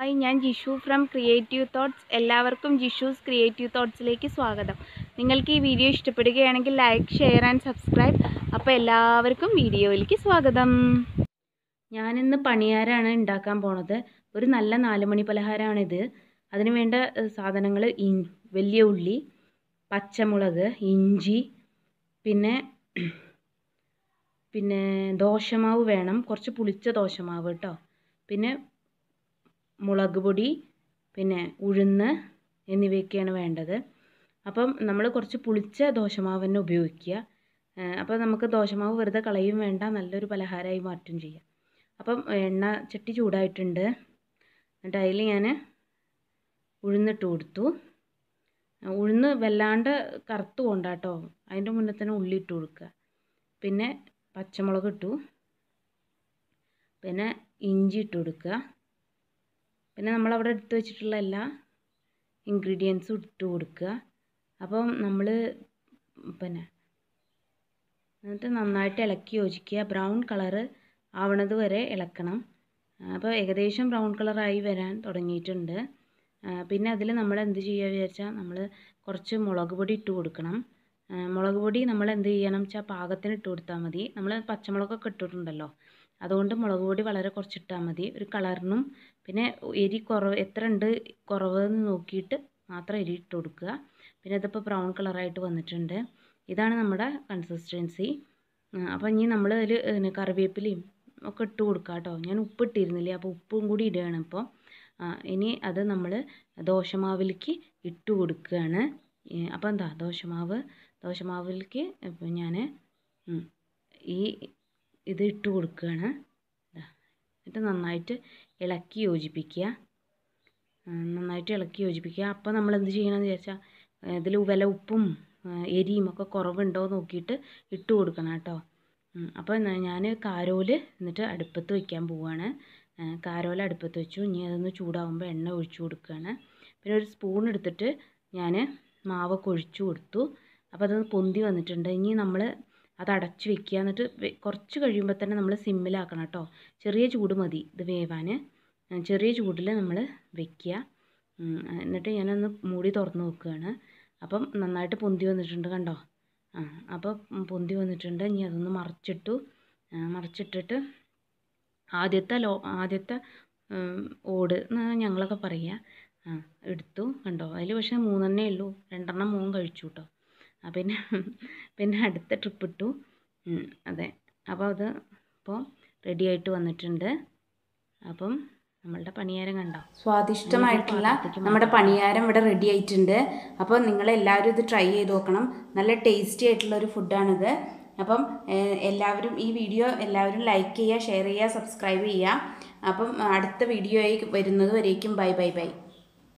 hi ഞാൻ Jishu from creative thoughts എല്ലാവർക്കും ജിഷൂസ് creative തോട്ട്സിലേക്ക് സ്വാഗതം നിങ്ങൾക്ക് ഈ വീഡിയോ ഇഷ്ടപ്പെടുകയാണെങ്കിൽ ലൈക്ക് ഷെയർ ആൻഡ് സബ്സ്ക്രൈബ് അപ്പോൾ എല്ലാവർക്കും വീഡിയോയിലേക്ക് സ്വാഗതം ഞാനിന്ന് പണിയാരാണ് ഉണ്ടാക്കാൻ പോണത് ഒരു നല്ല നാലുമണി പലഹാരമാണിത് അതിന് വേണ്ട സാധനങ്ങൾ വലിയ ഉള്ളി പച്ചമുളക് ഇഞ്ചി പിന്നെ പിന്നെ ദോശമാവ് വേണം കുറച്ച് പുളിച്ച ദോശമാവ് കേട്ടോ പിന്നെ മുളക് പൊടി പിന്നെ ഉഴുന്ന് എന്നിവയൊക്കെയാണ് വേണ്ടത് അപ്പം നമ്മൾ കുറച്ച് പുളിച്ച ദോശമാവ് തന്നെ ഉപയോഗിക്കുക അപ്പോൾ നമുക്ക് ദോശമാവ് വെറുതെ കളയും വേണ്ട നല്ലൊരു പലഹാരമായി മാറ്റും ചെയ്യാം അപ്പം എണ്ണ ചട്ടി ചൂടായിട്ടുണ്ട് എന്നിട്ട് അതിൽ ഞാൻ ഉഴുന്നിട്ട് കൊടുത്തു ഉഴുന്ന് വല്ലാണ്ട് കറുത്ത് കൊണ്ടാട്ടോ അതിൻ്റെ മുന്നേ തന്നെ ഉള്ളി ഇട്ട് കൊടുക്കുക പിന്നെ പച്ചമുളക് ഇട്ടു പിന്നെ ഇഞ്ചി ഇട്ട് കൊടുക്കുക പിന്നെ നമ്മൾ അവിടെ എടുത്തു വെച്ചിട്ടുള്ള എല്ലാ ഇൻഗ്രീഡിയൻസും ഇട്ട് കൊടുക്കുക അപ്പം നമ്മൾ പിന്നെ എന്നിട്ട് നന്നായിട്ട് ഇളക്കി യോജിക്കുക ബ്രൗൺ കളറ് ആവണത് വരെ ഇളക്കണം അപ്പോൾ ഏകദേശം ബ്രൗൺ കളറായി വരാൻ തുടങ്ങിയിട്ടുണ്ട് പിന്നെ അതിൽ നമ്മൾ എന്ത് ചെയ്യുക വിചാരിച്ചാൽ നമ്മൾ കുറച്ച് മുളക് പൊടി ഇട്ട് കൊടുക്കണം മുളക് പൊടി നമ്മൾ എന്ത് ചെയ്യണം വെച്ചാൽ പാകത്തിന് ഇട്ട് കൊടുത്താൽ മതി നമ്മൾ പച്ചമുളകൊക്കെ ഇട്ടിട്ടുണ്ടല്ലോ അതുകൊണ്ട് മുളക് പൊടി വളരെ കുറച്ചിട്ടാൽ മതി ഒരു കളറിനും പിന്നെ എരി കുറവ് എത്ര ഉണ്ട് കുറവ് എന്ന് നോക്കിയിട്ട് മാത്രം എരി ഇട്ട് കൊടുക്കുക പിന്നെ ഇതിപ്പോൾ ബ്രൗൺ കളറായിട്ട് വന്നിട്ടുണ്ട് ഇതാണ് നമ്മുടെ കൺസിസ്റ്റൻസി അപ്പോൾ ഇനി നമ്മൾ അതിൽ കറിവേപ്പിലയും ഒക്കെ ഇട്ട് കൊടുക്കുക കേട്ടോ ഞാൻ ഉപ്പ് ഇട്ടിരുന്നില്ല അപ്പോൾ ഉപ്പും കൂടി ഇടുകയാണ് ഇപ്പോൾ ഇനി അത് നമ്മൾ ദോശമാവിലേക്ക് ഇട്ട് കൊടുക്കുകയാണ് അപ്പോൾ എന്താ ദോശമാവ് ദോശമാവിലേക്ക് ഇപ്പോൾ ഞാൻ ഈ ഇത് ഇട്ട് കൊടുക്കുകയാണ് എന്നിട്ട് നന്നായിട്ട് ഇളക്കി യോജിപ്പിക്കുക നന്നായിട്ട് ഇളക്കി യോജിപ്പിക്കുക അപ്പോൾ നമ്മൾ എന്ത് ചെയ്യണമെന്ന് വെച്ചാൽ ഇതിൽ വില ഉപ്പും എരിയും ഒക്കെ കുറവുണ്ടോ നോക്കിയിട്ട് ഇട്ട് കൊടുക്കണം കേട്ടോ അപ്പോൾ ഞാൻ കാരോല് എന്നിട്ട് അടുപ്പത്ത് വയ്ക്കാൻ പോവുകയാണ് കാരോല അടുപ്പത്ത് വെച്ചു ഇനി അതൊന്ന് ചൂടാവുമ്പോൾ എണ്ണ ഒഴിച്ചു കൊടുക്കുകയാണ് പിന്നെ ഒരു സ്പൂൺ എടുത്തിട്ട് ഞാൻ മാവൊക്കെ ഒഴിച്ചു കൊടുത്തു അപ്പോൾ അതൊന്ന് പൊന്തി വന്നിട്ടുണ്ട് ഇനി നമ്മൾ അത് അടച്ച് വെക്കുക എന്നിട്ട് കുറച്ച് കഴിയുമ്പോൾ തന്നെ നമ്മൾ സിമ്മിലാക്കണം കേട്ടോ ചെറിയ ചൂട് മതി ഇത് വേവാൻ ചെറിയ ചൂടിൽ നമ്മൾ വെക്കുക എന്നിട്ട് ഞാനൊന്ന് മൂടി തുറന്ന് നോക്കുകയാണ് അപ്പം നന്നായിട്ട് പൊന്തി വന്നിട്ടുണ്ട് കണ്ടോ ആ അപ്പോൾ പൊന്തി വന്നിട്ടുണ്ട് ഇനി അതൊന്ന് മറിച്ചിട്ടു മറിച്ചിട്ടിട്ട് ആദ്യത്തെ ലോ ആദ്യത്തെ ഓട് എന്നാണ് ഞങ്ങളൊക്കെ പറയുക ആ എടുത്തു കണ്ടോ അതിൽ പക്ഷേ മൂന്നെണ്ണേ ഉള്ളൂ രണ്ടെണ്ണം മോൻ കഴിച്ചു കേട്ടോ പിന്നെ പിന്നെ അടുത്ത ട്രിപ്പ് ഇട്ടു അതെ അപ്പോൾ അത് ഇപ്പോൾ റെഡി ആയിട്ട് വന്നിട്ടുണ്ട് അപ്പം നമ്മളുടെ പണിയാരം കണ്ടോ സ്വാദിഷ്ടമായിട്ടുള്ള നമ്മുടെ പണിയാരം ഇവിടെ റെഡി ആയിട്ടുണ്ട് അപ്പോൾ എല്ലാവരും ഇത് ട്രൈ ചെയ്ത് നോക്കണം നല്ല ടേസ്റ്റി ആയിട്ടുള്ള ഒരു ഫുഡാണിത് അപ്പം എല്ലാവരും ഈ വീഡിയോ എല്ലാവരും ലൈക്ക് ചെയ്യുക ഷെയർ ചെയ്യുക സബ്സ്ക്രൈബ് ചെയ്യുക അപ്പം അടുത്ത വീഡിയോയായി വരുന്നത് വരേക്കും ബൈ ബൈ ബൈ